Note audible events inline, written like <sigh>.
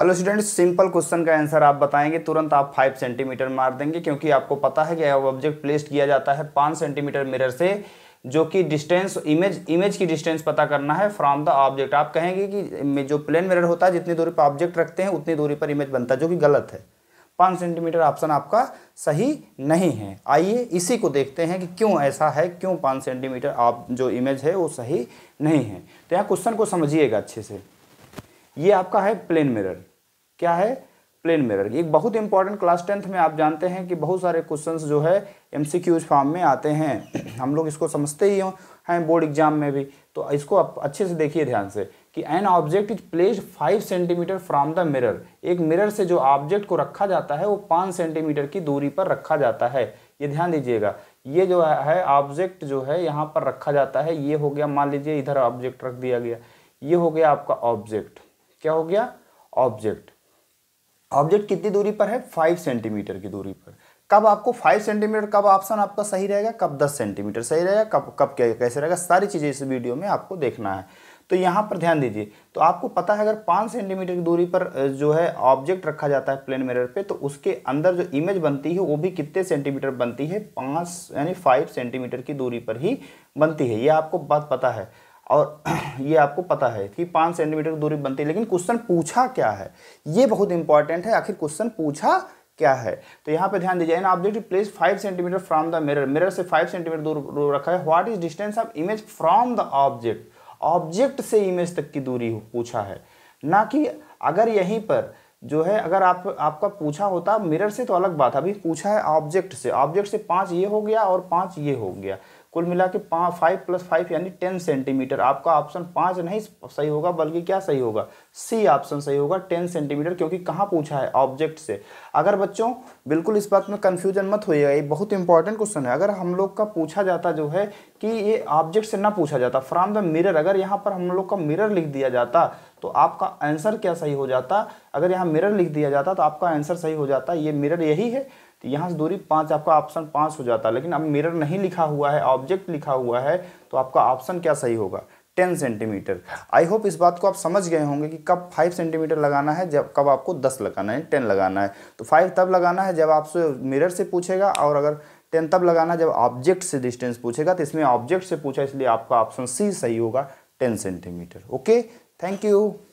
hello student simple question का answer आप बताएंगे तुरंत आप 5 सेंटीमीटर मार देंगे क्योंकि आपको पता है कि ऑब्जेक्ट प्लेस्ड किया जाता है 5 सेंटीमीटर मिरर से जो कि डिस्टेंस इमेज इमेज की डिस्टेंस पता करना है फ्रॉम द ऑब्जेक्ट आप कहेंगे कि जो प्लेन मिरर होता है जितनी दूरी पर ऑब्जेक्ट रखते हैं उतनी दूरी पर इमेज बनता है जो कि गलत है पाँच सेंटीमीटर ऑप्शन आपका सही नहीं है आइए इसी को देखते हैं कि क्यों ऐसा है क्यों पाँच सेंटीमीटर आप जो इमेज है वो सही नहीं है तो यहाँ क्वेश्चन को समझिएगा अच्छे से ये आपका है प्लेन मिरर क्या है प्लेन मिरर एक बहुत इंपॉर्टेंट क्लास टेंथ में आप जानते हैं कि बहुत सारे क्वेश्चंस जो है एमसीक्यूज फॉर्म में आते हैं हम लोग इसको समझते ही हैं बोर्ड एग्जाम में भी तो इसको आप अच्छे से देखिए ध्यान से कि an object is placed five centimeter from the mirror एक मिरर से जो ऑब्जेक्ट को रखा जाता है वो पाँच सेंटीमीटर की दूरी पर रखा जाता है ये ध्यान दीजिएगा ये जो है ऑब्जेक्ट जो है यहाँ पर रखा जाता है ये हो गया मान लीजिए इधर ऑब्जेक्ट रख दिया गया ये हो गया आपका ऑब्जेक्ट क्या हो गया ऑब्जेक्ट ऑब्जेक्ट कितनी दूरी पर है फाइव सेंटीमीटर की दूरी पर कब आपको फाइव सेंटीमीटर कब ऑप्शन आपका सही रहेगा कब दस सेंटीमीटर सही रहेगा कब कब क्या कैसे रहेगा सारी चीज़ें इस वीडियो में आपको देखना है तो यहाँ पर ध्यान दीजिए तो आपको पता है अगर पाँच सेंटीमीटर की दूरी पर जो है ऑब्जेक्ट रखा जाता है प्लेन मिरर पे तो उसके अंदर जो इमेज बनती है वो भी कितने सेंटीमीटर बनती है पाँच यानी फाइव सेंटीमीटर की दूरी पर ही बनती है ये आपको बात पता है और <clears throat> ये आपको पता है कि पाँच सेंटीमीटर की दूरी बनती है लेकिन क्वेश्चन पूछा क्या है ये बहुत इंपॉर्टेंट है आखिर क्वेश्चन पूछा क्या है तो यहाँ पे ध्यान दीजिए an object place five centimeter from the mirror mirror से फाइव सेंटीमीटर दूर रखा है what is distance of image from the object object से इमेज तक की दूरी पूछा है ना कि अगर यहीं पर जो है अगर आप आपका पूछा होता मिरर से तो अलग बात अभी पूछा है ऑब्जेक्ट से ऑब्जेक्ट से पाँच ये हो गया और पाँच ये हो गया कुल मिला के पाँच फाइव प्लस फाइव यानी टेन सेंटीमीटर आपका ऑप्शन पाँच नहीं सही होगा बल्कि क्या सही होगा सी ऑप्शन सही होगा टेन सेंटीमीटर क्योंकि कहाँ पूछा है ऑब्जेक्ट से अगर बच्चों बिल्कुल इस बात में कन्फ्यूजन मत होइएगा ये बहुत इंपॉर्टेंट क्वेश्चन है अगर हम लोग का पूछा जाता जो है कि ये ऑब्जेक्ट से ना पूछा जाता फ्रॉम द मिरर अगर यहाँ पर हम लोग का मिरर लिख दिया जाता तो आपका आंसर क्या सही हो जाता अगर यहाँ मिरर लिख दिया जाता तो आपका आंसर सही हो जाता ये मिरर यही है तो यहाँ से दूरी पाँच आपका ऑप्शन पाँच हो जाता है लेकिन अब मिरर नहीं लिखा हुआ है ऑब्जेक्ट लिखा हुआ है तो आपका ऑप्शन क्या सही होगा टेन सेंटीमीटर आई होप इस बात को आप समझ गए होंगे कि कब फाइव सेंटीमीटर लगाना है जब कब आपको दस लगाना है टेन लगाना है तो फाइव तब लगाना है जब आपसे मिरर से पूछेगा और अगर टेन तब लगाना जब ऑब्जेक्ट से डिस्टेंस पूछेगा तो इसमें ऑब्जेक्ट से पूछा इसलिए आपका ऑप्शन सी सही होगा ten centimeter okay thank you